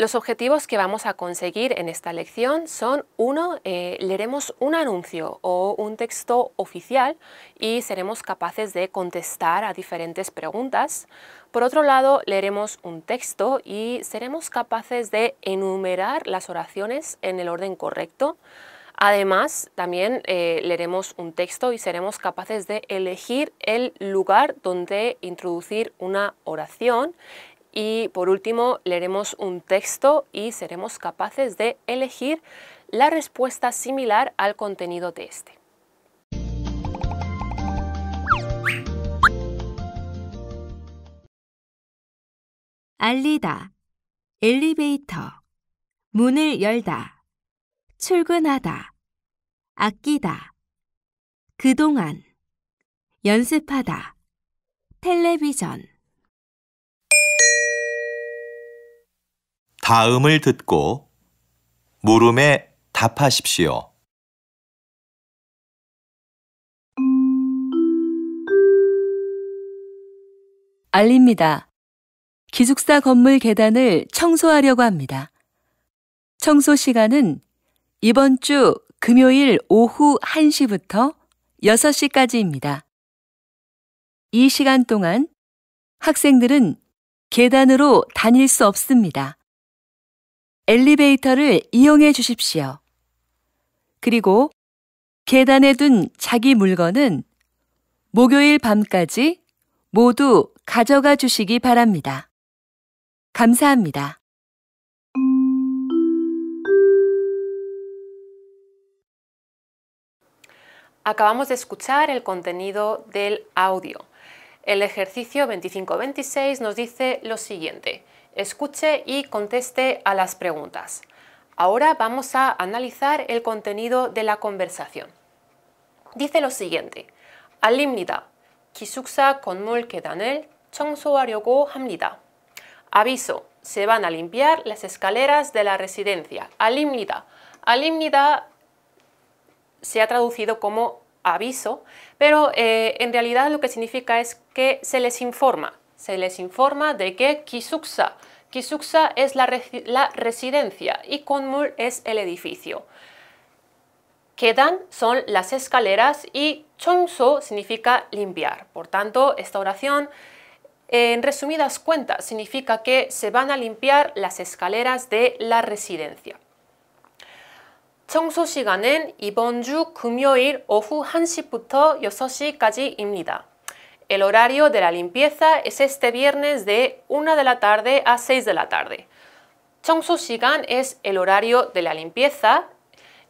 Los objetivos que vamos a conseguir en esta lección son, uno, eh, leeremos un anuncio o un texto oficial y seremos capaces de contestar a diferentes preguntas. Por otro lado, leeremos un texto y seremos capaces de enumerar las oraciones en el orden correcto. Además, también eh, leeremos un texto y seremos capaces de elegir el lugar donde introducir una oración y por último, leeremos un texto y seremos capaces de elegir la respuesta similar al contenido de este. Alida, elevator, 문을 열다, 출근하다, 아끼다, 그동안, 다음을 듣고 물음에 답하십시오. 알립니다. 기숙사 건물 계단을 청소하려고 합니다. 청소 시간은 이번 주 금요일 오후 1시부터 6시까지입니다. 이 시간 동안 학생들은 계단으로 다닐 수 없습니다. 엘리베이터를 이용해 주십시오. 그리고 계단에 둔 자기 물건은 목요일 밤까지 모두 가져가 주시기 바랍니다. 감사합니다. a c a a m o s de escuchar el contenido del audio. El ejercicio 25 nos dice lo siguiente. Escuche y conteste a las preguntas. Ahora vamos a analizar el contenido de la conversación. Dice lo siguiente. kisuksa 기숙사 danel, 계단을 청소하려고 hamnita. Aviso. Se van a limpiar las escaleras de la residencia. Alimnita, Alimnida se ha traducido como aviso, pero eh, en realidad lo que significa es que se les informa, se les informa de que Kisuksa, Kisuksa es la, residencia y Konmul es el edificio. Quedan son las escaleras y Chongso significa limpiar. Por tanto, esta oración en resumidas cuentas significa que se van a limpiar las escaleras de la residencia. 청소 시간은 이번 주 금요일 오후 1시부터 6시까지입니다. El horario de la limpieza es este viernes de 1 de la tarde a 6 de la tarde. 청소 시간 es el horario de la limpieza.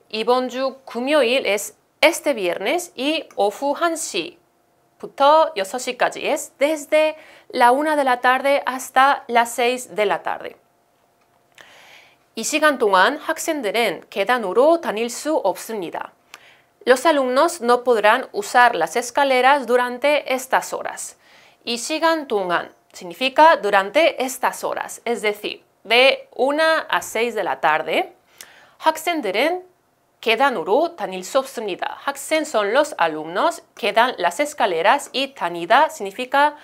이번 주 금요일 es este viernes y 오후 1시부터 6시까지 es desde la 1 de la tarde hasta las 6 de la tarde. 이 시간 동안 학생들은 계단으로 다닐 수 없습니다. Los alumnos no podrán usar las escaleras durante estas horas. Y 시간 동안 significa durante estas horas, es decir, de 1 a 6 de la tarde. 학생들은 계단으로 다닐 수 없습니다. 학생 son los alumnos, quedan las escaleras y tanida significa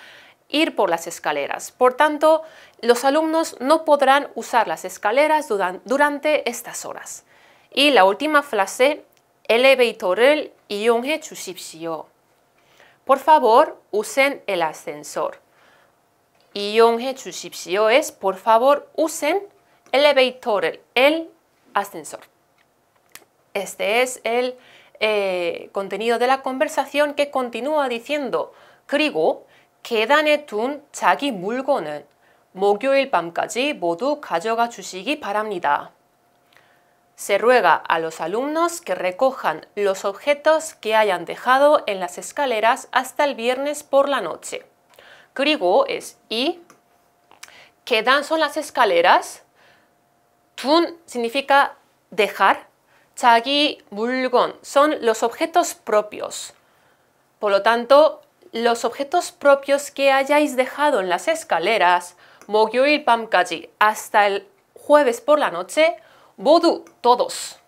ir por las escaleras. Por tanto, los alumnos no podrán usar las escaleras durante estas horas. Y la última frase, elevatorel 이용해 주십시오. Por favor, usen el ascensor. 이용해 es por favor, usen elevatorel, el ascensor. Este es el eh, contenido de la conversación que continúa diciendo 그리고 계단에 둔 자기 물건은 목요일 밤까지 모두 가져가 주시기 바랍니다. Se ruega a los alumnos que recojan los objetos que hayan dejado en las escaleras hasta el viernes por la noche. 그리고 es y quedan son las escaleras. Tun significa dejar. Chagi 물건 son los objetos propios. Por lo tanto, los objetos propios que hayáis dejado en las escaleras 목요일 밤까지 hasta el jueves por la noche 모두 todos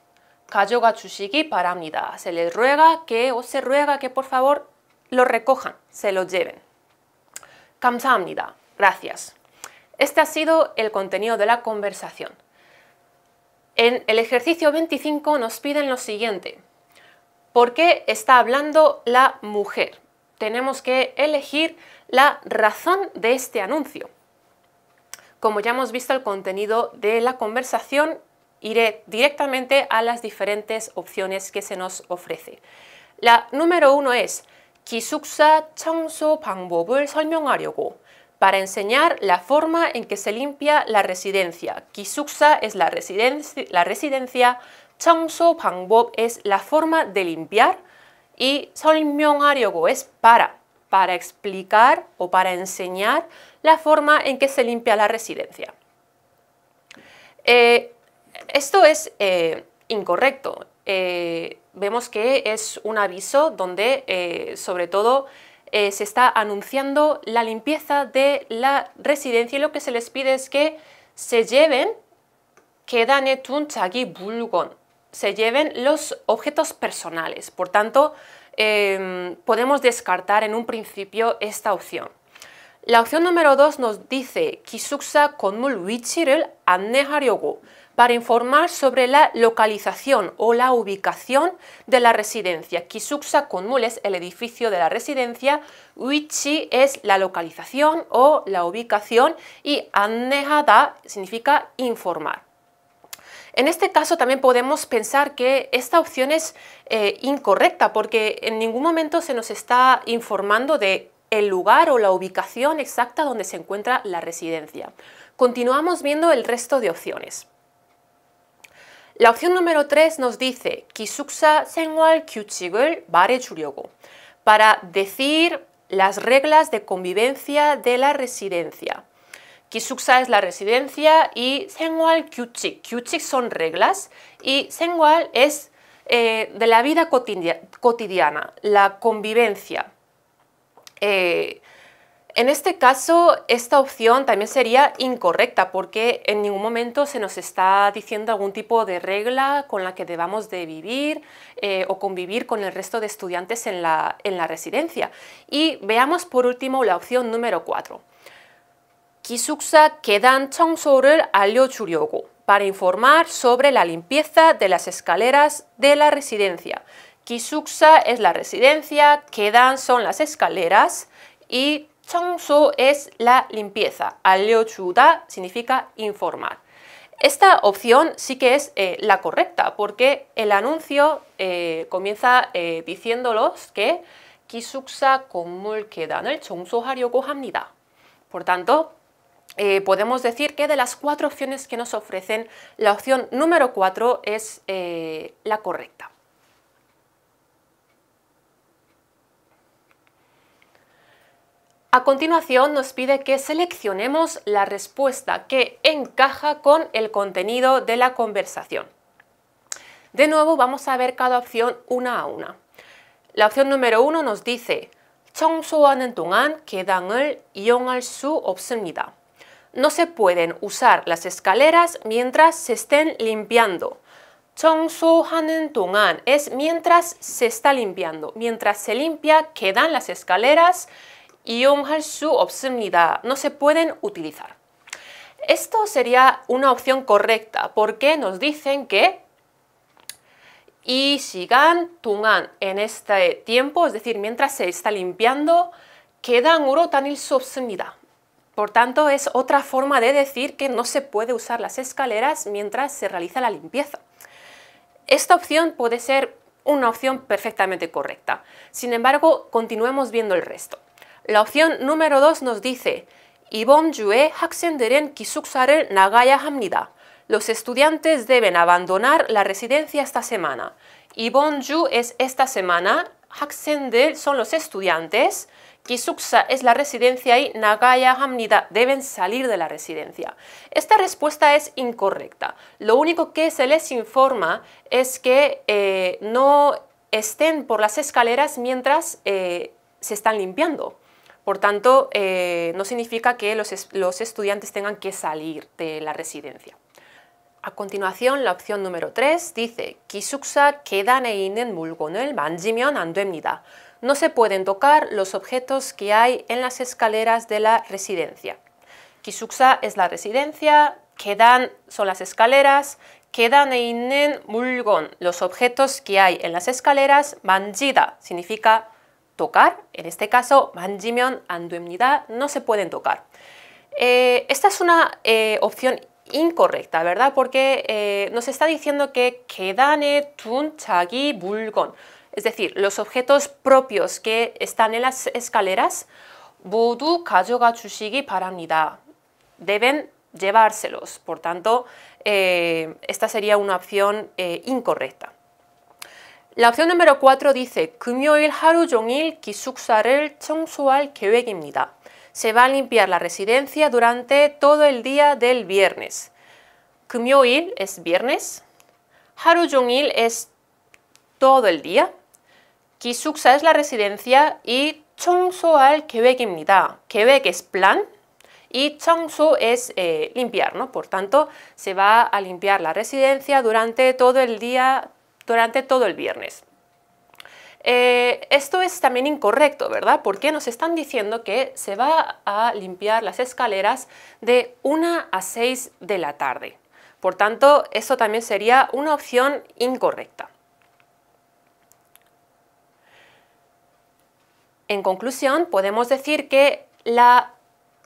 가져가 para 바랍니다. Se les ruega que o se ruega que por favor lo recojan, se lo lleven. 감사합니다. Gracias. Este ha sido el contenido de la conversación. En el ejercicio 25 nos piden lo siguiente. ¿Por qué está hablando la mujer? Tenemos que elegir la razón de este anuncio. Como ya hemos visto el contenido de la conversación, iré directamente a las diferentes opciones que se nos ofrece. La número uno es 기숙사 청소 방법을 설명하려고. Para enseñar la forma en que se limpia la residencia. Kisuksa es la, residencia, la residencia, es la forma de limpiar y 설명하려고 es para, para explicar o para enseñar la forma en que se limpia la residencia. Eh, esto es eh, incorrecto. Eh, vemos que es un aviso donde, sobre todo, se está anunciando la limpieza de la residencia y lo que se les pide es que se lleven se lleven los objetos personales. Por tanto, podemos descartar en un principio esta opción. La opción número 2 nos dice Kisuksa 건물 para informar sobre la localización o la ubicación de la residencia. Kisuksa Konmul es el edificio de la residencia, Uichi es la localización o la ubicación y Annehada significa informar. En este caso también podemos pensar que esta opción es eh, incorrecta porque en ningún momento se nos está informando de el lugar o la ubicación exacta donde se encuentra la residencia. Continuamos viendo el resto de opciones. La opción número 3 nos dice senwal Kyuchigul BARE Churyogo para decir las reglas de convivencia de la residencia. Kisuksa es la residencia y Senwal KYUCHIG. KYUCHIG son reglas y Senwal es eh, de la vida cotidiana, la convivencia. Eh, en este caso, esta opción también sería incorrecta porque en ningún momento se nos está diciendo algún tipo de regla con la que debamos de vivir eh, o convivir con el resto de estudiantes en la, residencia. Y veamos por último la opción número 4. 기숙사 al alio Churyoku para informar sobre la limpieza de las escaleras de la residencia. Kisuksa es la residencia, Kedan son las escaleras y Chongsu es la limpieza. chuda significa informar. Esta opción sí que es eh, la correcta porque el anuncio eh, comienza eh, diciéndolos que el el 계단을 hario Hamnida. Por tanto, podemos decir que de las cuatro opciones que nos ofrecen, la opción número cuatro es la correcta. A continuación nos pide que seleccionemos la respuesta que encaja con el contenido de la conversación. De nuevo vamos a ver cada opción una a una. La opción número uno nos dice 청소하는 동안 계단을 이용할 su 없습니다. No se pueden usar las escaleras mientras se estén limpiando. 청소하는 동안 es mientras se está limpiando. Mientras se limpia quedan las escaleras 이용할 su obscenidad No se pueden utilizar. Esto sería una opción correcta porque nos dicen que y sigan tungan en este tiempo, es decir, mientras se está limpiando, quedan su obscenidad. Por tanto, es otra forma de decir que no se puede usar las escaleras mientras se realiza la limpieza. Esta opción puede ser una opción perfectamente correcta. Sin embargo, continuemos viendo el resto. La opción número 2 nos dice 이번 주에 학생들은 기숙사를 나가야 합니다. Los estudiantes deben abandonar la residencia esta semana. 이번 주 es esta semana, 학생들 son los estudiantes, Kisuksa es la residencia y Nagaya Hamnida deben salir de la residencia. Esta respuesta es incorrecta. Lo único que se les informa es que eh, no estén por las escaleras mientras eh, se están limpiando. Por tanto, eh, no significa que los, estudiantes tengan que salir de la residencia. A continuación, la opción número 3 dice No se pueden tocar los objetos que hay en las escaleras de la residencia. Kisuksa es la residencia, 계단 son las escaleras, 계단에 있는 los objetos que hay en las escaleras, manjida significa tocar, en este caso 만지면 안 no se pueden tocar. Eh, esta es una eh, opción incorrecta, ¿verdad? Porque eh, nos está diciendo que tun, chagi, es decir, los objetos propios que están en las escaleras, 모두 가져가 주시기 바랍니다. Deben llevárselos, por tanto, esta sería una opción incorrecta. La opción número 4 dice 금요일 하루 종일 기숙사를 청소할 계획입니다. Se va a limpiar la residencia durante todo el día del viernes. 금요일 es viernes. 하루 종일 es todo el día. 기숙사 es la residencia y 청소할 계획입니다. 계획 es plan y 청소 es eh, limpiar, ¿no? Por tanto, se va a limpiar la residencia durante todo el día durante todo el viernes. Eh, esto es también incorrecto, ¿verdad? Porque nos están diciendo que se va a limpiar las escaleras de 1 a 6 de la tarde. Por tanto, eso también sería una opción incorrecta. En conclusión, podemos decir que la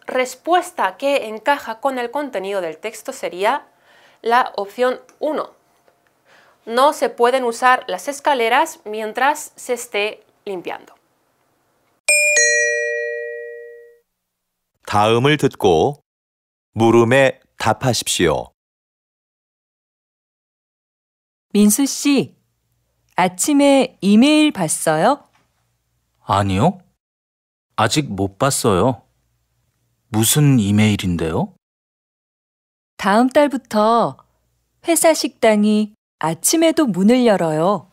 respuesta que encaja con el contenido del texto sería la opción 1, no se pueden usar las escaleras mientras se esté limpiando. 다음을 듣고 물음에 답하십시오. 민수 씨, 아침에 이메일 봤어요? 아니요. 아직 못 봤어요. 무슨 이메일인데요? 다음 달부터 회사 식당이 아침에도 문을 열어요.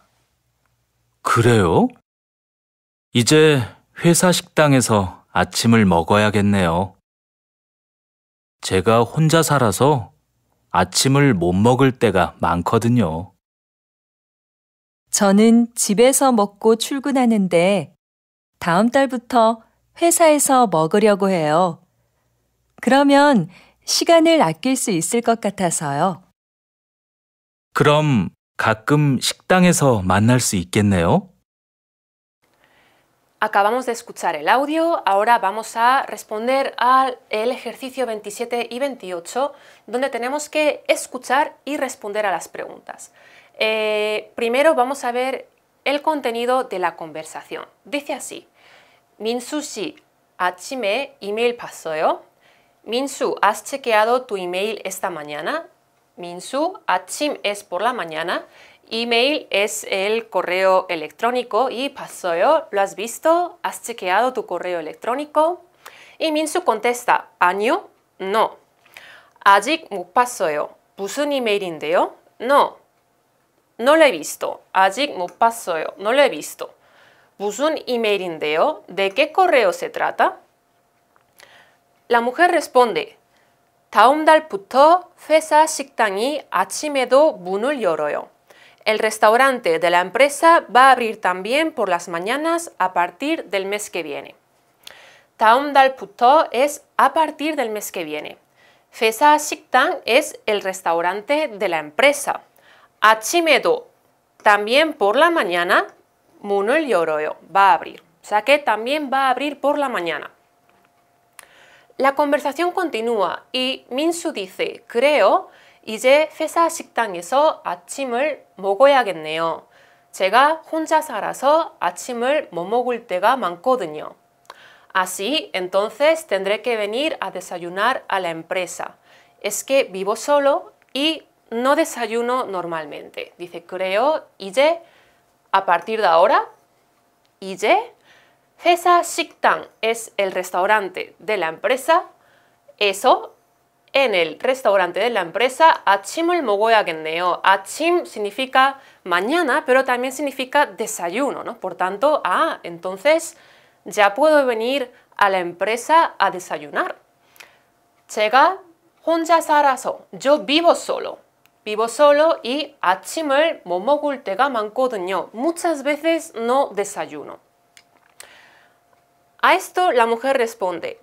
그래요? 이제 회사 식당에서 아침을 먹어야겠네요. 제가 혼자 살아서 아침을 못 먹을 때가 많거든요. 저는 집에서 먹고 출근하는데 다음 달부터 회사에서 먹으려고 해요. 그러면 시간을 아낄 수 있을 것 같아서요. Acabamos de escuchar el audio, ahora vamos a responder al ejercicio 27 y 28, donde tenemos que escuchar y responder a las preguntas. Eh, primero vamos a ver el contenido de la conversación. Dice así, Minsu 씨, 아침에 Minsu, ¿has chequeado tu email esta mañana? Minsu, Achim es por la mañana, email es el correo electrónico y yo. ¿lo has visto? ¿Has chequeado tu correo electrónico? Y Minsu contesta, ¿año? No. 아직 못 봤어요. in deo, No. No lo he visto. Ajik mu yo, No lo he visto. in deo ¿De qué correo se trata? La mujer responde, 다음 달부터 회사 식당이 아침에도 문을 열어요. El restaurante de la empresa va a abrir también por las mañanas a partir del mes que viene. 다음 달부터 es a partir del mes que viene. 회사 식당 es el restaurante de la empresa. 아침에도 también por la mañana 문을 열어요. va a abrir. O sea que también va a abrir por la mañana. La conversación continúa y Minsu dice, creo, 이제 회사 식당에서 아침을 먹어야겠네요. 제가 혼자 살아서 아침을 못 먹을 때가 많거든요. Así, entonces tendré que venir a desayunar a la empresa. Es que vivo solo y no desayuno normalmente. Dice, creo, 이제, a partir de ahora, 이제, Fesa Shiktan es el restaurante de la empresa. Eso, en el restaurante de la empresa, Achimul Mogoyageneo. Achim significa mañana, pero también significa desayuno, ¿no? Por tanto, ah, entonces ya puedo venir a la empresa a desayunar. Chega 혼자 Yo vivo solo. Vivo solo y 아침을 못 먹을 때가 Muchas veces no desayuno. A esto la mujer responde.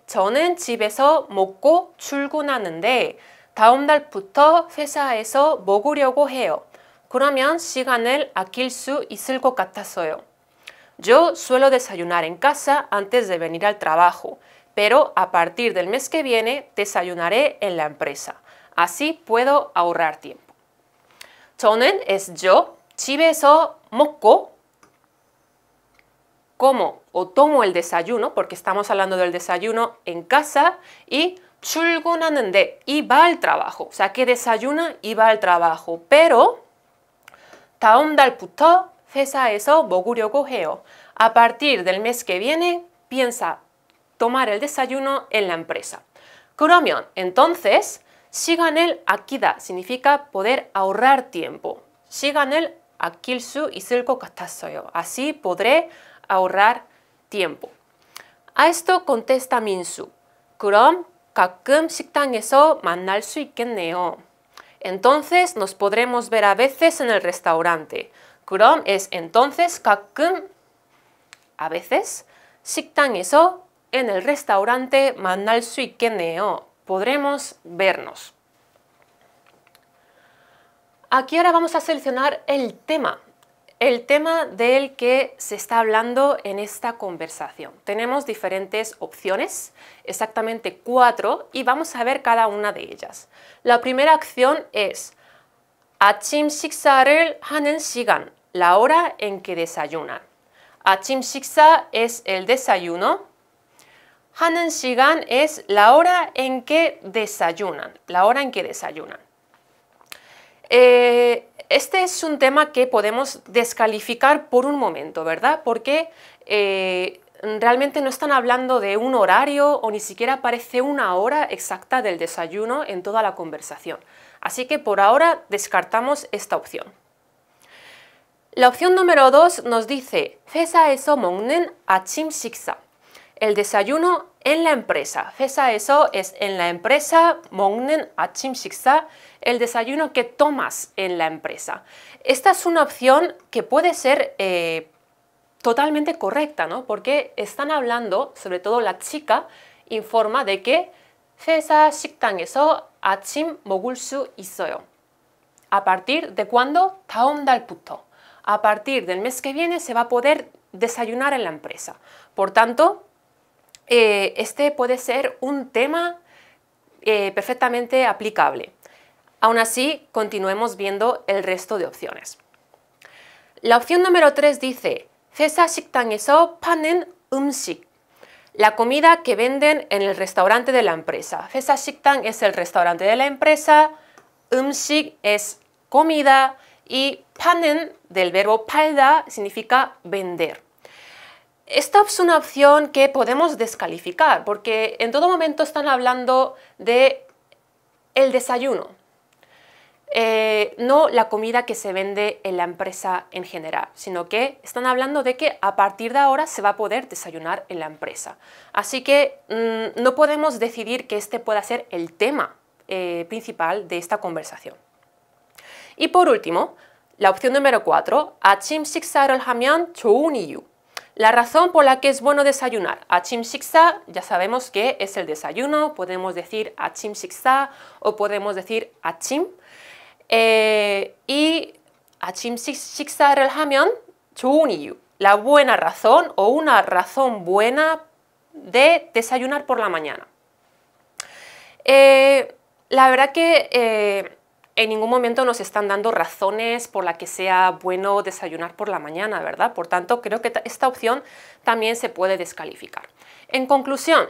Yo suelo desayunar en casa antes de venir al trabajo, pero a partir del mes que viene desayunaré en la empresa. Así puedo ahorrar tiempo. 저는 es yo, 집에서 먹고 como o tomo el desayuno, porque estamos hablando del desayuno en casa, y 출근하는데 y va al trabajo. O sea, que desayuna y va al trabajo. Pero 다음 cesa eso, 먹으려고 해요. A partir del mes que viene, piensa tomar el desayuno en la empresa. 그러면, entonces, 시간을 아끼다 significa poder ahorrar tiempo. 시간을 수 있을 것 Así podré ahorrar tiempo. A esto contesta Minsu. 그럼 가끔 식당에서 만날 수 있겠네요. Entonces nos podremos ver a veces en el restaurante. 그럼 es entonces 가끔 a veces 식당에서 en el restaurante 만날 수 Podremos vernos. Aquí ahora vamos a seleccionar el tema el tema del que se está hablando en esta conversación. Tenemos diferentes opciones, exactamente cuatro, y vamos a ver cada una de ellas. La primera acción es 아침 el hanen Shigan, la hora en que desayunan. Achim 식사 es el desayuno. Hanen Shigan es la hora en que desayunan, la hora en que desayunan. Eh, este es un tema que podemos descalificar por un momento, ¿verdad? Porque eh, realmente no están hablando de un horario o ni siquiera aparece una hora exacta del desayuno en toda la conversación. Así que por ahora descartamos esta opción. La opción número 2 nos dice eso mongnen chim siksa. El desayuno en la empresa. eso es en la empresa, mongnen achim siksa el desayuno que tomas en la empresa. Esta es una opción que puede ser eh, totalmente correcta, Porque están hablando, sobre todo la chica, informa de que ¿A partir de cuándo? A partir del mes que viene se va a poder desayunar en la empresa. Por tanto, eh, este puede ser un tema eh, perfectamente aplicable. Aún así, continuemos viendo el resto de opciones. La opción número 3 dice So, panen la comida que venden en el restaurante de la empresa. Fesashiktan es el restaurante de la empresa, Umsik es comida y panen del verbo palda significa vender. Esta es una opción que podemos descalificar porque en todo momento están hablando de el desayuno, eh, no la comida que se vende en la empresa en general, sino que están hablando de que a partir de ahora se va a poder desayunar en la empresa. Así que mm, no podemos decidir que este pueda ser el tema eh, principal de esta conversación. Y por último, la opción número 4, Achim La razón por la que es bueno desayunar. Achim siksa, ya sabemos que es el desayuno, podemos decir achim siksa o podemos decir achim. Eh, y la buena razón o una razón buena de desayunar por la mañana. Eh, la verdad que eh, en ningún momento nos están dando razones por la que sea bueno desayunar por la mañana, ¿verdad? Por tanto, creo que esta opción también se puede descalificar. En conclusión,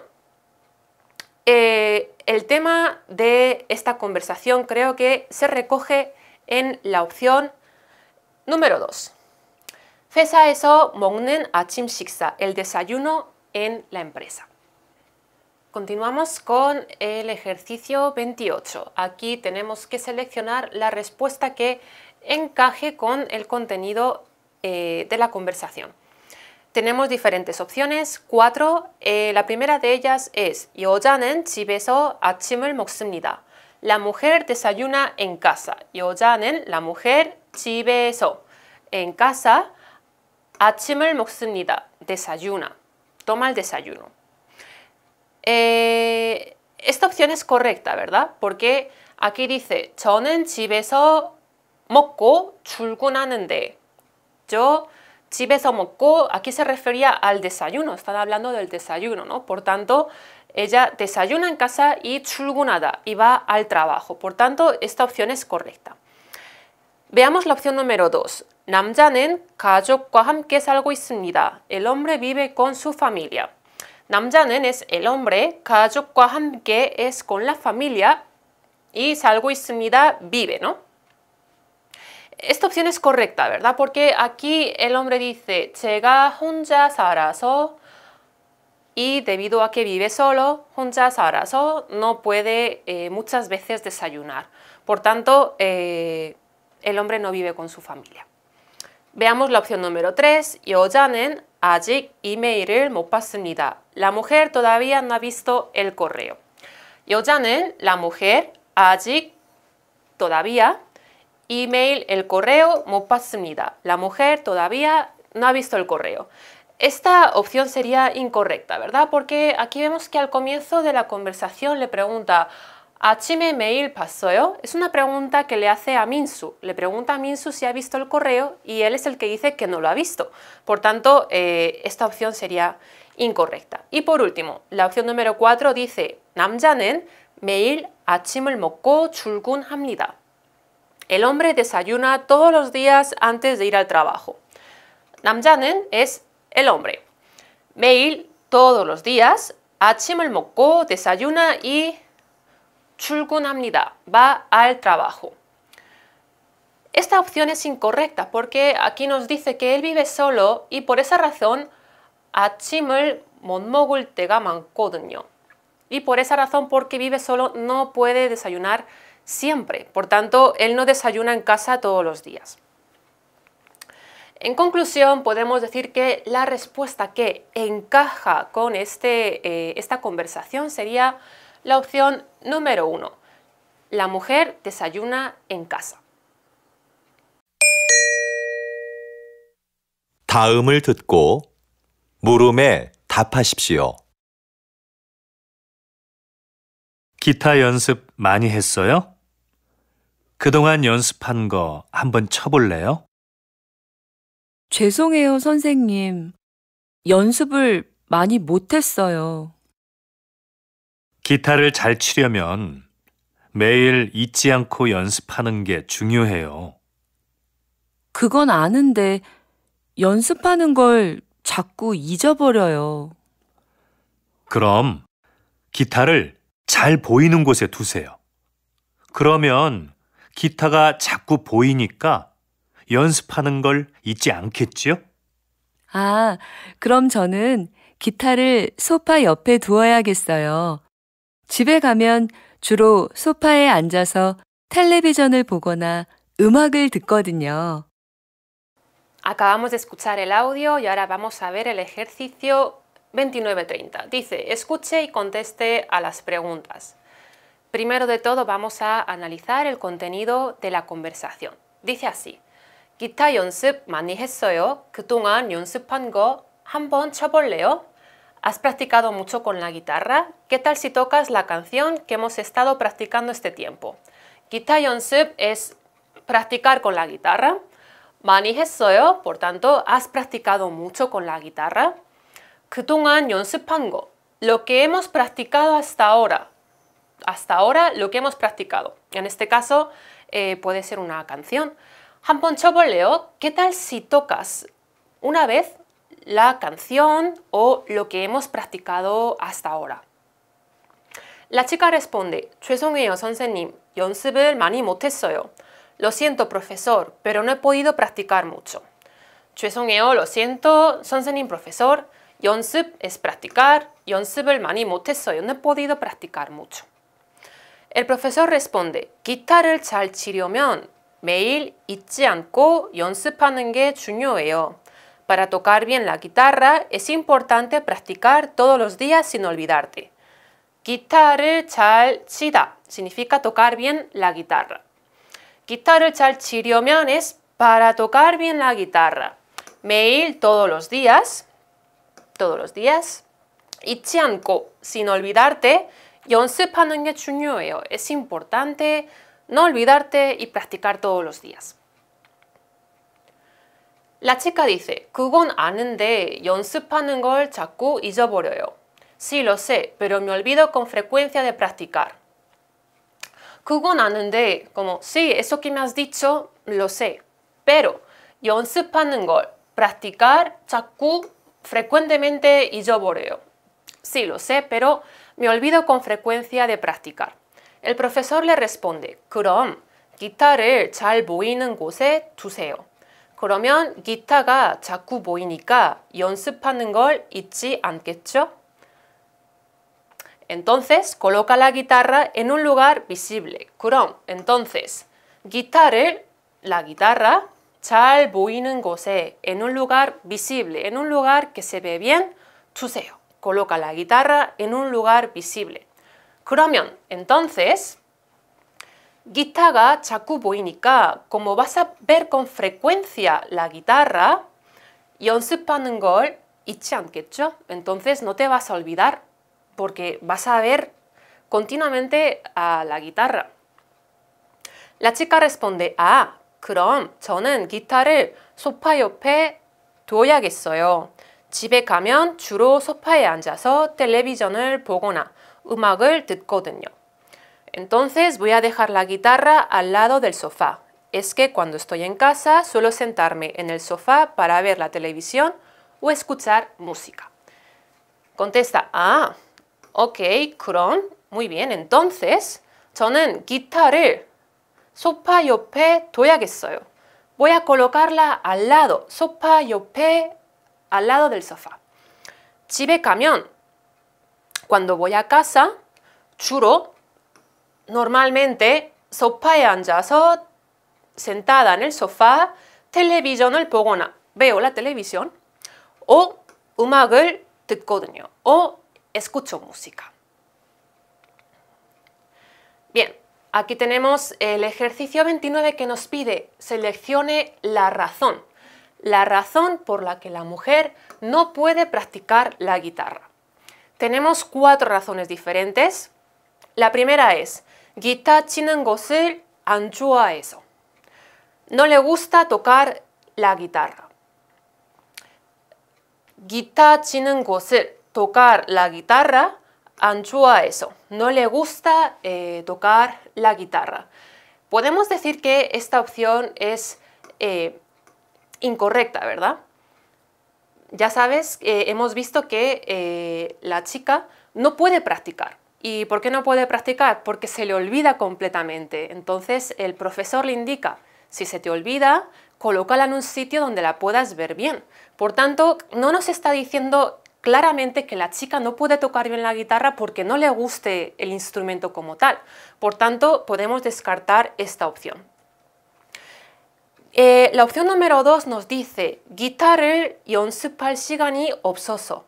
eh, el tema de esta conversación creo que se recoge en la opción número 2. eso mongnen a 식사, el desayuno en la empresa. Continuamos con el ejercicio 28. Aquí tenemos que seleccionar la respuesta que encaje con el contenido eh, de la conversación tenemos diferentes opciones, cuatro. Eh, la primera de ellas es 여자는 집에서 아침을 먹습니다. La mujer desayuna en casa. la mujer 집에서 en casa 아침을 먹습니다. Desayuna. Toma el desayuno. Eh, esta opción es correcta, ¿verdad? Porque aquí dice 저는 집에서 먹고 출근하는데 yo 집에서 aquí se refería al desayuno, están hablando del desayuno, ¿no? Por tanto, ella desayuna en casa y chulgunada y va al trabajo. Por tanto, esta opción es correcta. Veamos la opción número 2. 남자는 가족과 함께 살고 있습니다. El hombre vive con su familia. 남자는 es el hombre, 가족과 함께 es con la familia y salgo 있습니다 vive, ¿no? Esta opción es correcta, ¿verdad? Porque aquí el hombre dice llega y debido a que vive solo, no puede eh, muchas veces desayunar. Por tanto, eh, el hombre no vive con su familia. Veamos la opción número 3. La mujer todavía no ha visto el correo. la mujer ajik, todavía email, el correo, 봤습니다. La mujer todavía no ha visto el correo. Esta opción sería incorrecta, ¿verdad? Porque aquí vemos que al comienzo de la conversación le pregunta ¿Achime mail pasó? Es una pregunta que le hace a Minsu. Le pregunta a Minsu si ha visto el correo y él es el que dice que no lo ha visto. Por tanto, eh, esta opción sería incorrecta. Y por último, la opción número 4 dice 남자는 메일 아침을 먹고 출근합니다. El hombre desayuna todos los días antes de ir al trabajo. Namjanen es el hombre. Meil, todos los días achimel Moko desayuna y chulgunamnida, Va al trabajo. Esta opción es incorrecta porque aquí nos dice que él vive solo y por esa razón achimel monmogul tegaman kodnyo. Y por esa razón, porque vive solo, no puede desayunar siempre. Por tanto, él no desayuna en casa todos los días. En conclusión, podemos decir que la respuesta que encaja con este, eh, esta conversación sería la opción número uno. La mujer desayuna en casa. 그동안 연습한 거 한번 쳐볼래요? 죄송해요, 선생님. 연습을 많이 못했어요. 기타를 잘 치려면 매일 잊지 않고 연습하는 게 중요해요. 그건 아는데 연습하는 걸 자꾸 잊어버려요. 그럼 기타를 잘 보이는 곳에 두세요. 그러면 기타가 자꾸 보이니까 연습하는 걸 잊지 않겠지요? 아, 그럼 저는 기타를 소파 옆에 두어야겠어요. 집에 가면 주로 소파에 앉아서 텔레비전을 보거나 음악을 듣거든요. Acabamos de escuchar el audio y ahora vamos a ver el ejercicio 29.30. Dice, escuche y conteste a las preguntas. Primero de todo vamos a analizar el contenido de la conversación. Dice así. 기타 연습 많이 했어요. 그동안 연습한 거 한번 쳐볼래요? ¿Has practicado mucho con la guitarra? ¿Qué tal si tocas la canción que hemos estado practicando este tiempo? 기타 연습 es practicar con la guitarra. 많이 했어요. Por tanto, has practicado mucho con la guitarra. 그동안 연습한 거. Lo que hemos practicado hasta ahora hasta ahora lo que hemos practicado. En este caso eh, puede ser una canción. Hampon Choboleo, ¿qué tal si tocas una vez la canción o lo que hemos practicado hasta ahora? La chica responde, Lo siento, profesor, pero no he podido practicar mucho. lo siento, 선생님, profesor. es practicar. 연습을 많이 No he podido practicar mucho. El profesor responde, 기타를 잘 치려면 매일 잊지 않고 연습하는 게 중요해요. Para tocar bien la guitarra es importante practicar todos los días sin olvidarte. 기타를 잘 치다 significa tocar bien la guitarra. 기타를 잘 치려면 es para tocar bien la guitarra. 매일 todos los días, todos los días. 잊지 않고 sin olvidarte 연습하는 게 중요해요. Es importante no olvidarte y practicar todos los días. La chica dice, 그건 아는데 연습하는 y yo 잊어버려요. Sí, lo sé, pero me olvido con frecuencia de practicar. 그건 아는데, como, sí, eso que me has dicho, lo sé, pero 연습하는 걸, practicar, 자꾸, frecuentemente y 잊어버려요. Sí, lo sé, pero me olvido con frecuencia de practicar. El profesor le responde, 그럼 기타를 잘 보이는 곳에 두세요. 그러면 기타가 자꾸 보이니까 연습하는 걸 잊지 않겠죠? Entonces coloca la guitarra en un lugar visible. 그럼 entonces 기타를 la guitarra 잘 보이는 곳에 en un lugar visible, en un lugar que se ve bien 두세요 coloca la guitarra en un lugar visible. 그러면, entonces, guitarra 자꾸 보이니까, como vas a ver con frecuencia la guitarra, 연습하는 걸 잊지 않겠죠? Entonces no te vas a olvidar, porque vas a ver continuamente a la guitarra. La chica responde, ah, 그럼 저는 기타를 소파 옆에 yo 집에 가면 주로 소파에 앉아서 텔레비전을 보거나 음악을 듣거든요. Entonces voy a dejar la guitarra al lado del sofá. Es que cuando estoy en casa suelo sentarme en el sofá para ver la televisión o escuchar música. Contesta, ah, ok, 그럼, muy bien, entonces yo 기타를 소파 옆에 둬야겠어요. Voy a colocarla al lado, sopa 옆에 al lado del sofá. Chive camión, cuando voy a casa, churo, normalmente soy sentada en el sofá, el pogona. veo la televisión o 음악을 듣거든요. o escucho música. Bien, aquí tenemos el ejercicio 29 que nos pide seleccione la razón la razón por la que la mujer no puede practicar la guitarra. Tenemos cuatro razones diferentes. La primera es guitar 치는 것을 anchúa eso No le gusta tocar la guitarra. Guitar 치는 것을 tocar la guitarra anchúa eso. No le gusta eh, tocar la guitarra. Podemos decir que esta opción es eh, incorrecta, ¿verdad? Ya sabes, eh, hemos visto que eh, la chica no puede practicar. ¿Y por qué no puede practicar? Porque se le olvida completamente. Entonces el profesor le indica, si se te olvida, colócala en un sitio donde la puedas ver bien. Por tanto, no nos está diciendo claramente que la chica no puede tocar bien la guitarra porque no le guste el instrumento como tal. Por tanto, podemos descartar esta opción. Eh, la opción número 2 nos dice guitarra 연습할 y obsoso,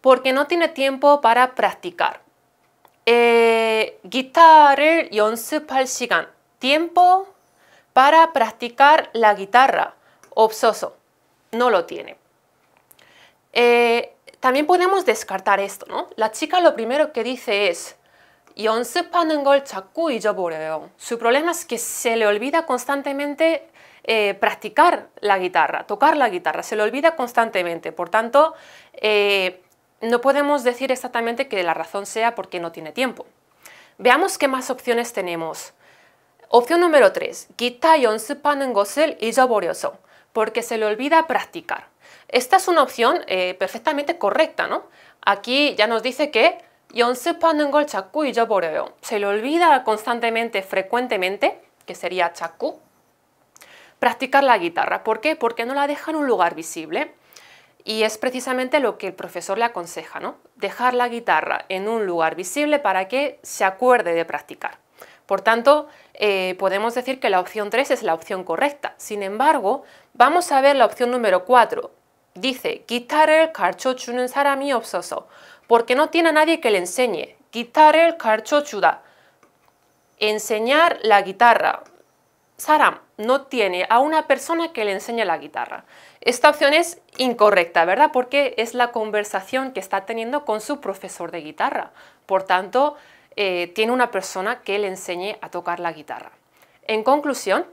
porque no tiene tiempo para practicar. Eh, tiempo para practicar la guitarra obsoso, no lo tiene. Eh, también podemos descartar esto, ¿no? La chica lo primero que dice es Su problema es que se le olvida constantemente eh, practicar la guitarra, tocar la guitarra, se le olvida constantemente. Por tanto, eh, no podemos decir exactamente que la razón sea porque no tiene tiempo. Veamos qué más opciones tenemos. Opción número 3. Guitar y 것을 잊어버려서. Porque se le olvida practicar. Esta es una opción eh, perfectamente correcta, ¿no? Aquí ya nos dice que 걸 자꾸 잊어버려요. Se le olvida constantemente, frecuentemente, que sería chaku practicar la guitarra. ¿Por qué? Porque no la deja en un lugar visible. Y es precisamente lo que el profesor le aconseja, ¿no? Dejar la guitarra en un lugar visible para que se acuerde de practicar. Por tanto, eh, podemos decir que la opción 3 es la opción correcta. Sin embargo, vamos a ver la opción número 4. Dice, guitarra en sarami obsoso, porque no tiene a nadie que le enseñe. el karchochuda, enseñar la guitarra, Sara no tiene a una persona que le enseñe la guitarra. Esta opción es incorrecta, ¿verdad? Porque es la conversación que está teniendo con su profesor de guitarra. Por tanto, eh, tiene una persona que le enseñe a tocar la guitarra. En conclusión,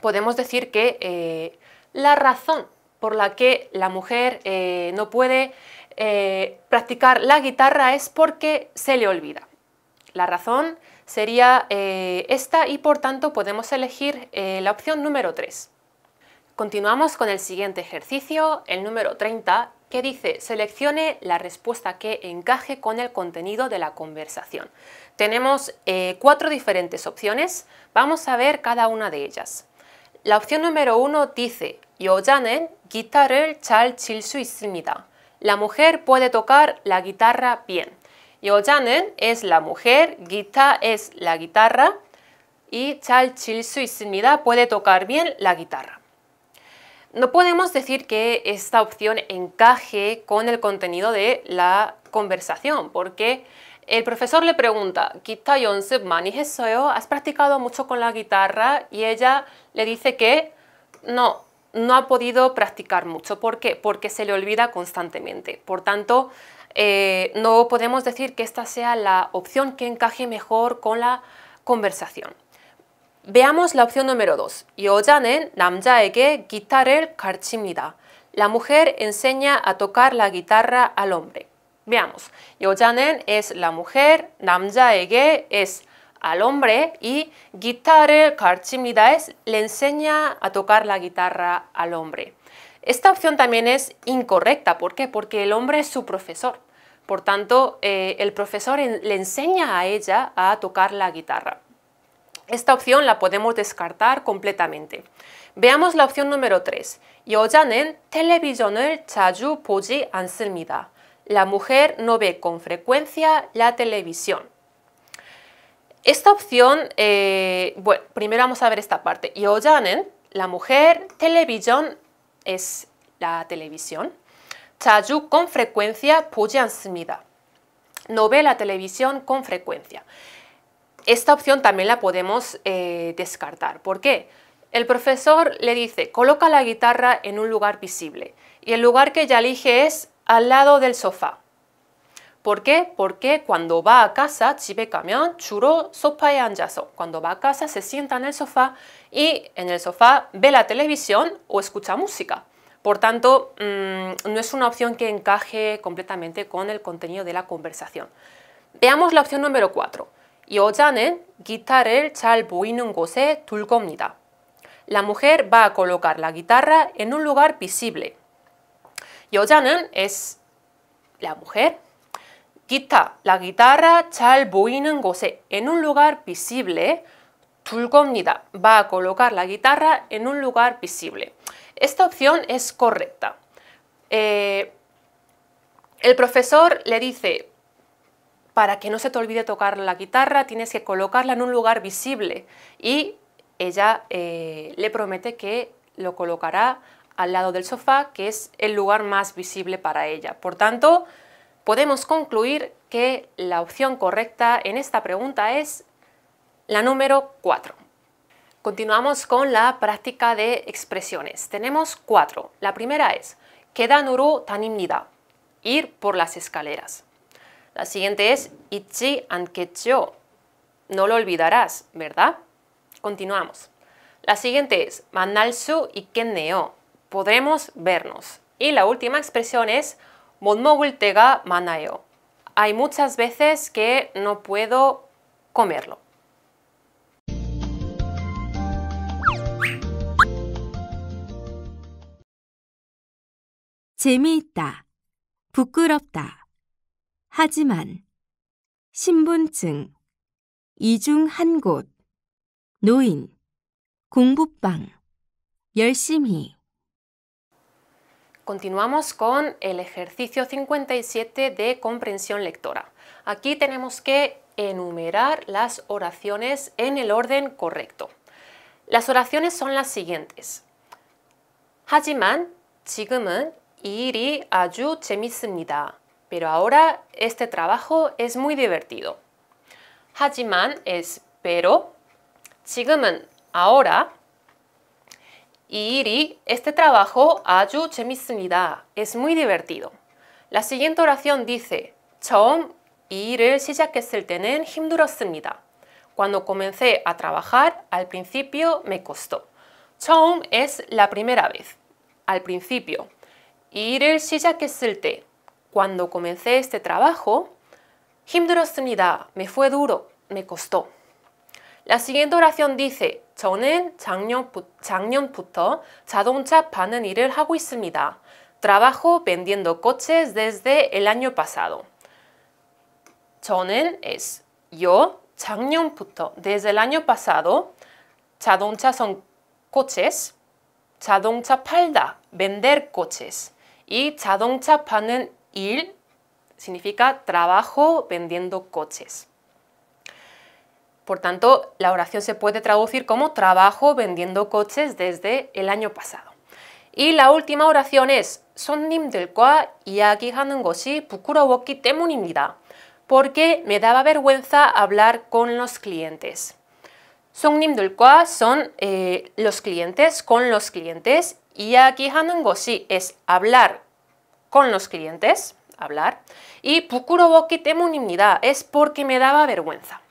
podemos decir que eh, la razón por la que la mujer eh, no puede practicar la guitarra es porque se le olvida. La razón sería eh, esta y por tanto podemos elegir eh, la opción número 3. Continuamos con el siguiente ejercicio, el número 30, que dice seleccione la respuesta que encaje con el contenido de la conversación. Tenemos eh, cuatro diferentes opciones, vamos a ver cada una de ellas. La opción número 1 dice La mujer puede tocar la guitarra bien. 여자는 es la mujer, guitar es la guitarra y 잘 칠 수 있습니다. Puede tocar bien la guitarra. No podemos decir que esta opción encaje con el contenido de la conversación porque el profesor le pregunta, 기타 연습 많이 했어요? ¿Has practicado mucho con la guitarra? Y ella le dice que no, no ha podido practicar mucho. ¿Por qué? Porque se le olvida constantemente. Por tanto, eh, no podemos decir que esta sea la opción que encaje mejor con la conversación. Veamos la opción número 2. 여자는 남자에게 기타를 가르칩니다. La mujer enseña a tocar la guitarra al hombre. Veamos. 여자는 es la mujer, 남자에게 es al hombre y guitarra 가르칩니다 es le enseña a tocar la guitarra al hombre. Esta opción también es incorrecta. ¿Por qué? Porque el hombre es su profesor. Por tanto, eh, el profesor le enseña a ella a tocar la guitarra. Esta opción la podemos descartar completamente. Veamos la opción número 3. La mujer no ve con frecuencia la televisión. Esta opción, eh, bueno, primero vamos a ver esta parte. la mujer, televisión es la televisión. Chayu con frecuencia No ve la televisión con frecuencia. Esta opción también la podemos eh, descartar. ¿Por qué? El profesor le dice, coloca la guitarra en un lugar visible. Y el lugar que ella elige es al lado del sofá. ¿Por qué? Porque cuando va a casa, y Cuando va a casa se sienta en el sofá y en el sofá ve la televisión o escucha música. Por tanto, mm, no es una opción que encaje completamente con el contenido de la conversación. Veamos la opción número 4. 여자는 guitarra 잘 보이는 곳에 둘 La mujer va a colocar la guitarra en un lugar visible. 여자는 es la mujer. Quita la guitarra 잘 보이는 en un lugar visible. 둘 Va a colocar la guitarra en un lugar visible. Esta opción es correcta. Eh, el profesor le dice, para que no se te olvide tocar la guitarra, tienes que colocarla en un lugar visible. Y ella eh, le promete que lo colocará al lado del sofá, que es el lugar más visible para ella. Por tanto, podemos concluir que la opción correcta en esta pregunta es la número 4. Continuamos con la práctica de expresiones. Tenemos cuatro. La primera es nuru tanimnida, ir por las escaleras. La siguiente es ichi ankecho, no lo olvidarás, ¿verdad? Continuamos. La siguiente es manalsu podremos vernos. Y la última expresión es monmogul tega manayo. Hay muchas veces que no puedo comerlo. 재미있다, 부끄럽다. 하지만, 신분증, 곳, 노인, Continuamos con el ejercicio 57 de comprensión lectora. Aquí tenemos que enumerar las oraciones en el orden correcto. Las oraciones son las siguientes. 하지만 지금은 y 일이 Pero ahora este trabajo es muy divertido. Hajiman es pero, 지금은 ahora, Y este trabajo ayu Chemisnida Es muy divertido. La siguiente oración dice Cuando comencé a trabajar, al principio me costó. 처음 es la primera vez. Al principio. 일을 시작했을 때, cuando comencé este trabajo, 힘들었습니다. Me fue duro. Me costó. La siguiente oración dice, 저는 작년부, 작년부터 자동차 파는 일을 하고 있습니다. Trabajo vendiendo coches desde el año pasado. 저는 es yo 작년부터 desde el año pasado 자동차 son coches 자동차 팔다 vender coches y 자동차 파는 il significa trabajo vendiendo coches. Por tanto, la oración se puede traducir como trabajo vendiendo coches desde el año pasado. Y la última oración es 손님들과 이야기하는 것이 부끄러웠기 때문입니다. Porque me daba vergüenza hablar con los clientes. 손님들과 son eh, los clientes, con los clientes y aquí 이야기하는 것이 es hablar con los clientes, hablar, y 부끄러웠기 때문입니다. Es porque me daba vergüenza.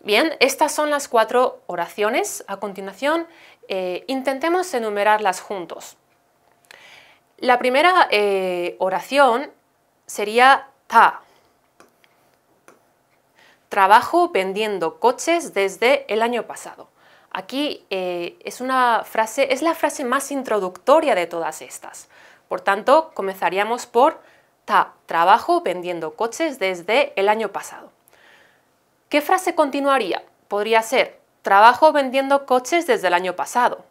Bien, estas son las cuatro oraciones. A continuación, eh, intentemos enumerarlas juntos. La primera eh, oración sería ta. Trabajo vendiendo coches desde el año pasado. Aquí eh, es una frase, es la frase más introductoria de todas estas. Por tanto, comenzaríamos por ta, trabajo vendiendo coches desde el año pasado. ¿Qué frase continuaría? Podría ser trabajo vendiendo coches desde el año pasado.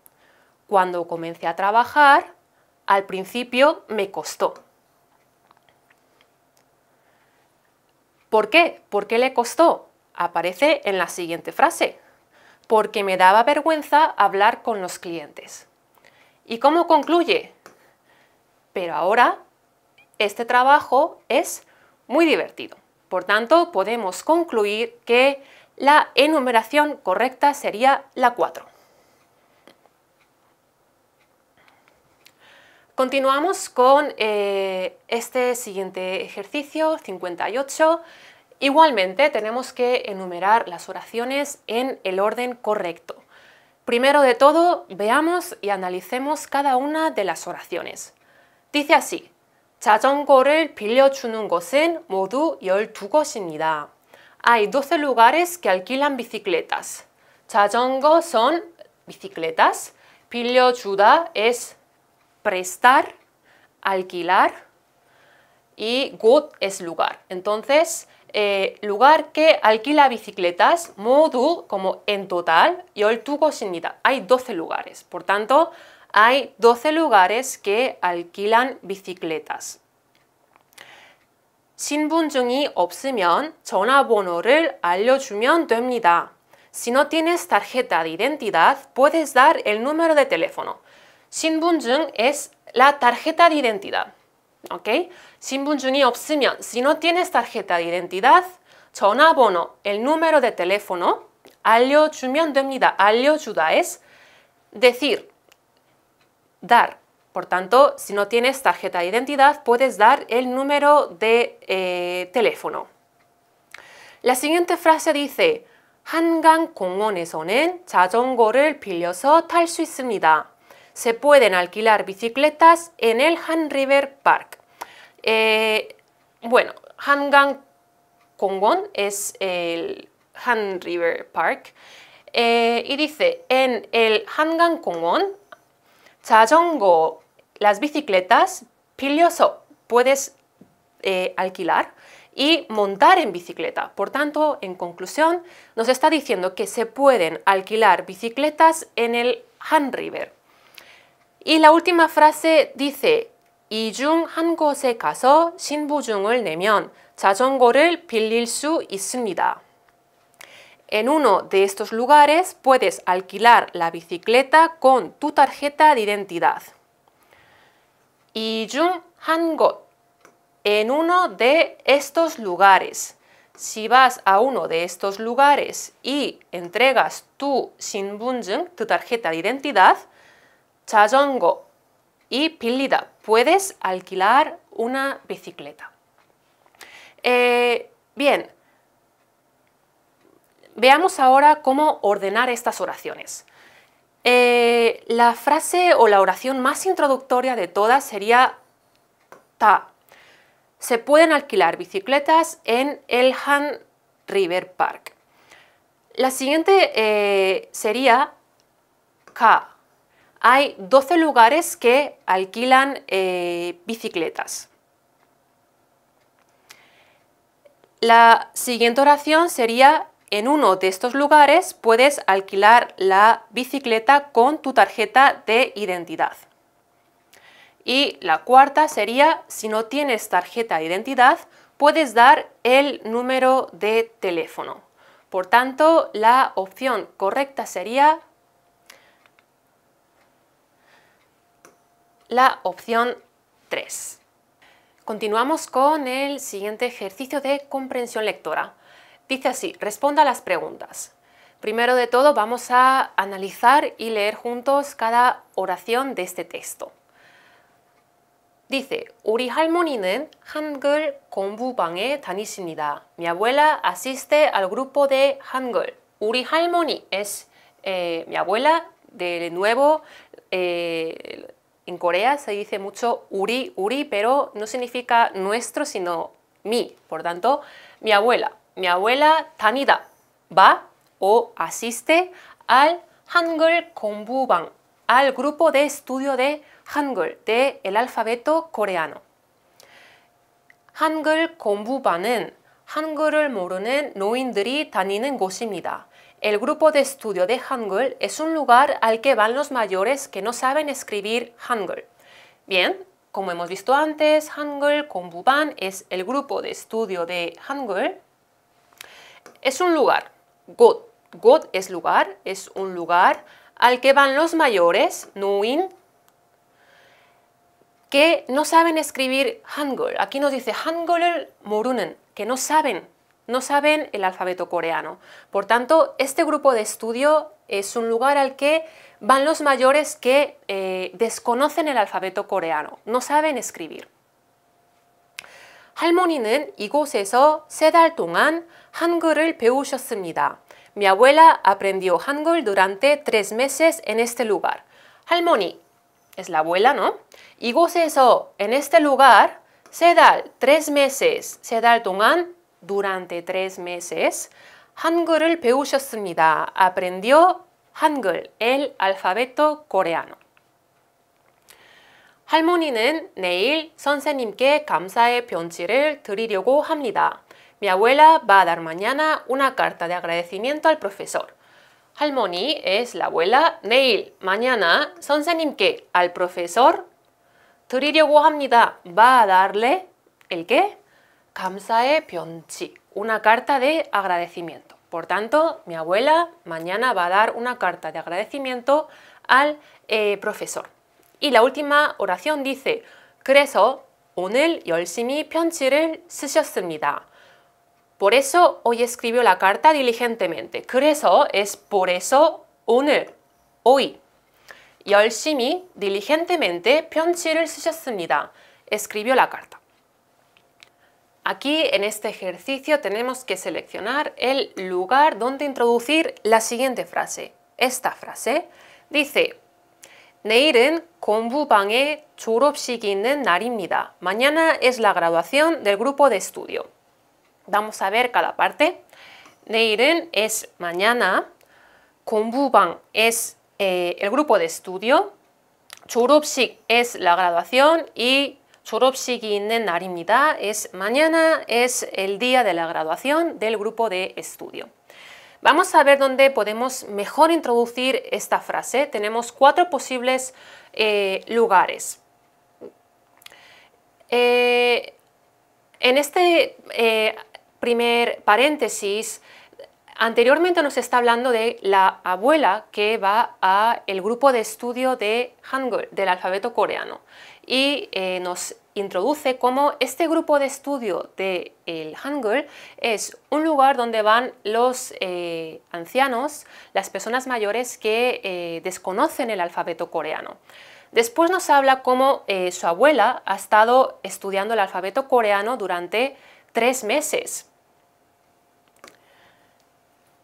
Cuando comencé a trabajar, al principio me costó. ¿Por qué? ¿Por qué le costó? Aparece en la siguiente frase, porque me daba vergüenza hablar con los clientes. ¿Y cómo concluye? Pero ahora este trabajo es muy divertido. Por tanto, podemos concluir que la enumeración correcta sería la 4. Continuamos con eh, este siguiente ejercicio, 58. Igualmente tenemos que enumerar las oraciones en el orden correcto. Primero de todo, veamos y analicemos cada una de las oraciones. Dice así, 자전거를 빌려주는 곳은 Hay 12 lugares que alquilan bicicletas. 자전거 son bicicletas, 빌려주다 es prestar, alquilar y gut es lugar. Entonces, eh, lugar que alquila bicicletas, modu como en total, y sin nida. hay 12 lugares, por tanto, hay 12 lugares que alquilan bicicletas. 신분증이 없으면 전화번호를 알려주면 됩니다. Si no tienes tarjeta de identidad, puedes dar el número de teléfono. 신분증 es la tarjeta de identidad. ¿ok? 신분증이 si no tienes tarjeta de identidad, 전화번호, el número de teléfono, 알려주면 es decir, dar. Por tanto, si no tienes tarjeta de identidad, puedes dar el número de eh, teléfono. La siguiente frase dice, 한강 공원에서는 자전거를 빌려서 있습니다. Se pueden alquilar bicicletas en el Han River Park. Eh, bueno, Hangang Kongwon es el Han River Park eh, y dice, en el Hangang Kongwon, chajongo las bicicletas, Pilioso puedes eh, alquilar y montar en bicicleta. Por tanto, en conclusión, nos está diciendo que se pueden alquilar bicicletas en el Han River. Y la última frase dice, 이 곳에 가서 내면 자전거를 빌릴 수 있습니다. En uno de estos lugares puedes alquilar la bicicleta con tu tarjeta de identidad. Y 중 han En uno de estos lugares. Si vas a uno de estos lugares y entregas tu 신분증, tu tarjeta de identidad, 자전거 y 빌리다 puedes alquilar una bicicleta. Eh, bien, veamos ahora cómo ordenar estas oraciones. Eh, la frase o la oración más introductoria de todas sería ta. Se pueden alquilar bicicletas en Elhan River Park. La siguiente eh, sería ka hay 12 lugares que alquilan eh, bicicletas. La siguiente oración sería, en uno de estos lugares puedes alquilar la bicicleta con tu tarjeta de identidad. Y la cuarta sería, si no tienes tarjeta de identidad, puedes dar el número de teléfono. Por tanto, la opción correcta sería la opción 3. Continuamos con el siguiente ejercicio de comprensión lectora. Dice así, responda a las preguntas. Primero de todo vamos a analizar y leer juntos cada oración de este texto. Dice, 우리 할머니는 한글 공부방에 Mi abuela asiste al grupo de hangul 우리 할머니 es eh, mi abuela, de nuevo eh, en Corea se dice mucho uri, uri, pero no significa nuestro, sino mi. Por tanto, mi abuela. Mi abuela tanida va o asiste al Hangul Kongbubang, al grupo de estudio de Hangul, de el alfabeto coreano. Hangul 공부반은 한글을 모르는 노인들이 다니는 곳입니다. El grupo de estudio de Hangul es un lugar al que van los mayores que no saben escribir Hangul. Bien, como hemos visto antes, Hangul con Buban es el grupo de estudio de Hangul. Es un lugar, God. God es lugar, es un lugar al que van los mayores, Nuin, que no saben escribir Hangul. Aquí nos dice Hangul morunen, que no saben no saben el alfabeto coreano. Por tanto, este grupo de estudio es un lugar al que van los mayores que eh, desconocen el alfabeto coreano, no saben escribir. 할머니는 이곳에서 동안 한글을 배우셨습니다. Mi abuela aprendió hangul durante tres meses en este lugar. Halmoni es la abuela, ¿no? 이곳에서 en este lugar, sedal, tres meses, sedal 동안 durante tres meses. 한글을 배우셨습니다. Aprendió 한글, el alfabeto coreano. 할머니는 내일 선생님께 감사의 편지를 드리려고 합니다. Mi abuela va a dar mañana una carta de agradecimiento al profesor. Halmoni es la abuela. 내일, mañana, 선생님께, al profesor, 드리려고 합니다. Va a darle, ¿el qué? Kamsae una carta de agradecimiento. Por tanto, mi abuela mañana va a dar una carta de agradecimiento al eh, profesor. Y la última oración dice, 그래서 오늘 열심히 편지를 쓰셨습니다. Por eso hoy escribió la carta diligentemente. 그래서 es por eso 오늘, hoy. 열심히, diligentemente, 편지를 쓰셨습니다. Escribió la carta. Aquí en este ejercicio tenemos que seleccionar el lugar donde introducir la siguiente frase. Esta frase dice 내일은 공부방에 졸업식이 있는 날입니다. Mañana es la graduación del grupo de estudio. Vamos a ver cada parte. 내일은 es mañana. 공부방 es eh, el grupo de estudio. 졸업식 es la graduación y es mañana es el día de la graduación del grupo de estudio. Vamos a ver dónde podemos mejor introducir esta frase. Tenemos cuatro posibles eh, lugares. Eh, en este eh, primer paréntesis Anteriormente nos está hablando de la abuela que va a el grupo de estudio de Hangul, del alfabeto coreano, y eh, nos introduce cómo este grupo de estudio de el Hangul es un lugar donde van los eh, ancianos, las personas mayores que eh, desconocen el alfabeto coreano. Después nos habla cómo su abuela ha estado estudiando el alfabeto coreano durante tres meses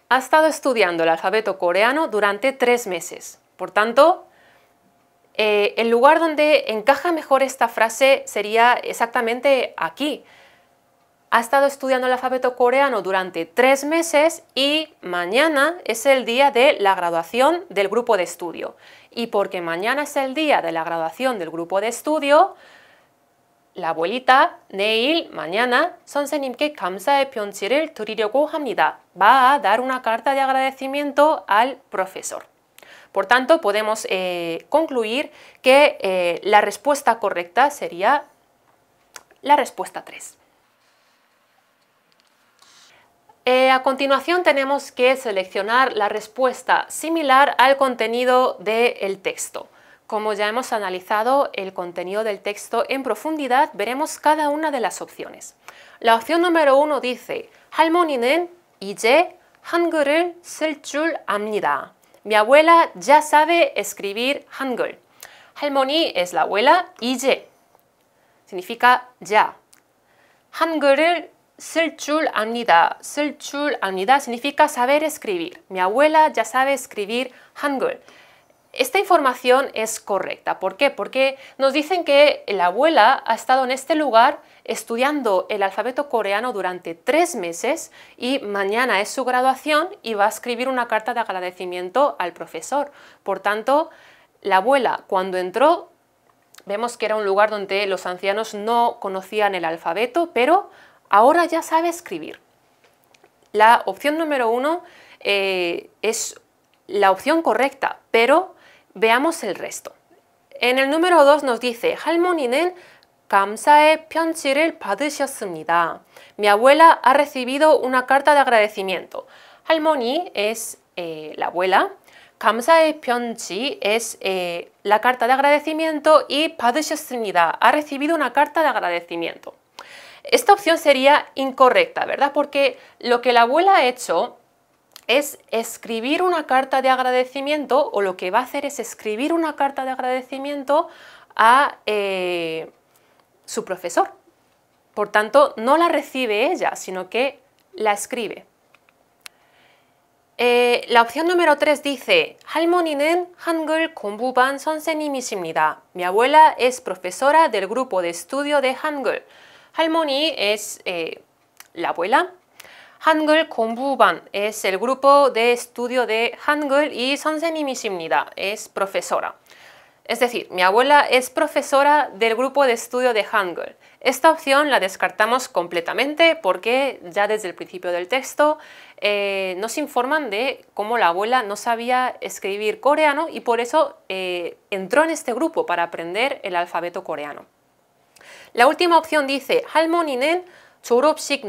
ha estado estudiando el alfabeto coreano durante tres meses. Por tanto, eh, el lugar donde encaja mejor esta frase sería exactamente aquí. Ha estado estudiando el alfabeto coreano durante tres meses y mañana es el día de la graduación del grupo de estudio. Y porque mañana es el día de la graduación del grupo de estudio, la abuelita, Neil, mañana, Va a dar una carta de agradecimiento al profesor. Por tanto, podemos eh, concluir que eh, la respuesta correcta sería la respuesta 3. Eh, a continuación tenemos que seleccionar la respuesta similar al contenido del texto. Como ya hemos analizado el contenido del texto en profundidad, veremos cada una de las opciones. La opción número uno dice, 할머니는 이제 한글을 쓸 압니다. Mi abuela ya sabe escribir hangul. 할머니 es la abuela 이제 significa ya. 한글을 쓸 줄 압니다. 쓸 significa saber escribir. Mi abuela ya sabe escribir hangul. Esta información es correcta. ¿Por qué? Porque nos dicen que la abuela ha estado en este lugar estudiando el alfabeto coreano durante tres meses y mañana es su graduación y va a escribir una carta de agradecimiento al profesor. Por tanto, la abuela cuando entró vemos que era un lugar donde los ancianos no conocían el alfabeto, pero ahora ya sabe escribir. La opción número uno eh, es la opción correcta, pero Veamos el resto. En el número 2 nos dice, 할머니는 감사의 편지를 받으셨습니다. Mi abuela ha recibido una carta de agradecimiento. Halmoni es eh, la abuela. 감사의 편지 es eh, la carta de agradecimiento y 받으셨습니다 ha recibido una carta de agradecimiento. Esta opción sería incorrecta, ¿verdad? Porque lo que la abuela ha hecho es escribir una carta de agradecimiento o lo que va a hacer es escribir una carta de agradecimiento a eh, su profesor. Por tanto, no la recibe ella, sino que la escribe. Eh, la opción número 3 dice, 할머니는 Mi abuela es profesora del grupo de estudio de Hangul. Halmoni es eh, la abuela 한글 공부반 es el grupo de estudio de Hangul y 선생님이십니다. es profesora. Es decir, mi abuela es profesora del grupo de estudio de Hangul. Esta opción la descartamos completamente porque ya desde el principio del texto eh, nos informan de cómo la abuela no sabía escribir coreano y por eso eh, entró en este grupo para aprender el alfabeto coreano. La última opción dice Halmoninen 졸업식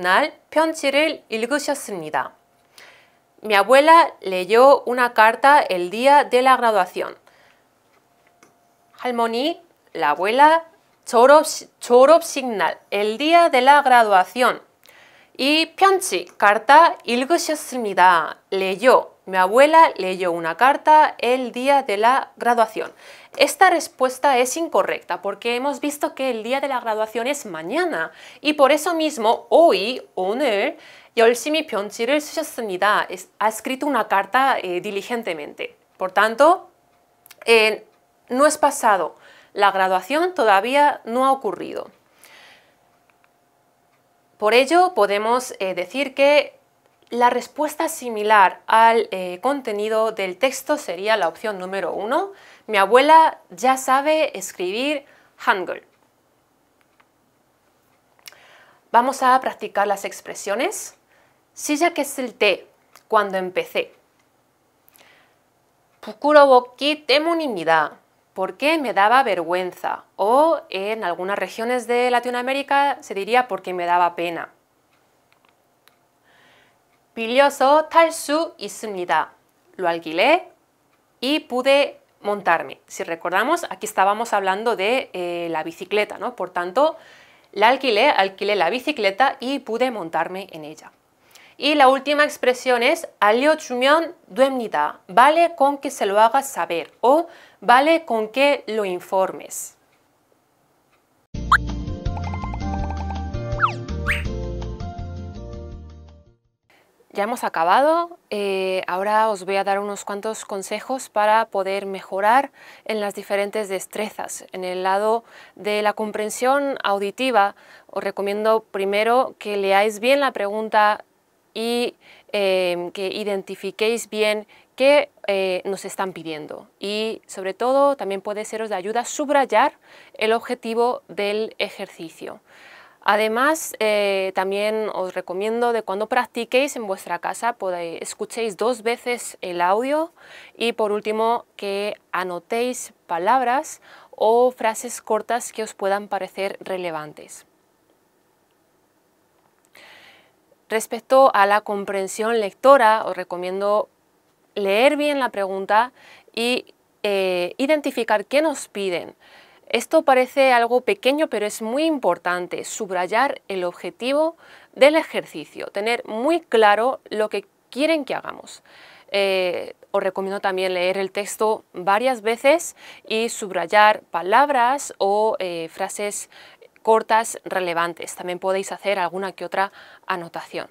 Mi abuela leyó una carta el día de la graduación. la abuela, 졸업, 졸업식 el día de la graduación. Y 편지, carta, 읽으셨습니다. Leyó. Mi abuela leyó una carta el día de la graduación. Esta respuesta es incorrecta porque hemos visto que el día de la graduación es mañana y por eso mismo hoy, 오늘, 열심히 ha escrito una carta eh, diligentemente. Por tanto, eh, no es pasado. La graduación todavía no ha ocurrido. Por ello, podemos eh, decir que la respuesta similar al contenido del texto sería la opción número uno. Mi abuela ya sabe escribir Hangul. Vamos a practicar las expresiones. ya que es el té cuando empecé. temunimida, porque me daba vergüenza. O en algunas regiones de Latinoamérica se diría porque me daba pena. Pilioso 탈수 있습니다. Lo alquilé y pude montarme. Si recordamos, aquí estábamos hablando de eh, la bicicleta, ¿no? Por tanto, la alquilé, alquilé la bicicleta y pude montarme en ella. Y la última expresión es chumión 됩니다. Vale con que se lo hagas saber o vale con que lo informes. ya hemos acabado. Eh, ahora os voy a dar unos cuantos consejos para poder mejorar en las diferentes destrezas. En el lado de la comprensión auditiva, os recomiendo primero que leáis bien la pregunta y eh, que identifiquéis bien qué eh, nos están pidiendo. Y sobre todo también puede seros de ayuda subrayar el objetivo del ejercicio. Además, eh, también os recomiendo de cuando practiquéis en vuestra casa, escuchéis dos veces el audio y por último que anotéis palabras o frases cortas que os puedan parecer relevantes. Respecto a la comprensión lectora, os recomiendo leer bien la pregunta y eh, identificar qué nos piden. Esto parece algo pequeño, pero es muy importante subrayar el objetivo del ejercicio, tener muy claro lo que quieren que hagamos. Eh, os recomiendo también leer el texto varias veces y subrayar palabras o eh, frases cortas relevantes. También podéis hacer alguna que otra anotación.